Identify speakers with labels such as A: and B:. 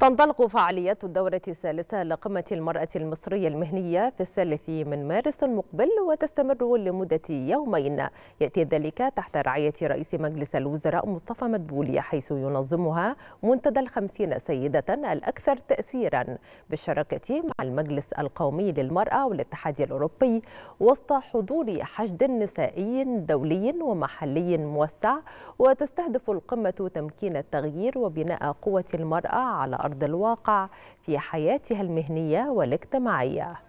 A: تنطلق فعاليات الدورة الثالثة لقمة المرأة المصرية المهنية في الثالث من مارس المقبل وتستمر لمدة يومين يأتي ذلك تحت رعاية رئيس مجلس الوزراء مصطفى مدبولي حيث ينظمها منتدى الخمسين سيدة الأكثر تأثيرا بالشراكة مع المجلس القومي للمرأة والاتحاد الأوروبي وسط حضور حشد نسائي دولي ومحلي موسع وتستهدف القمة تمكين التغيير وبناء قوة المرأة على أرض الواقع في حياتها المهنية والاجتماعية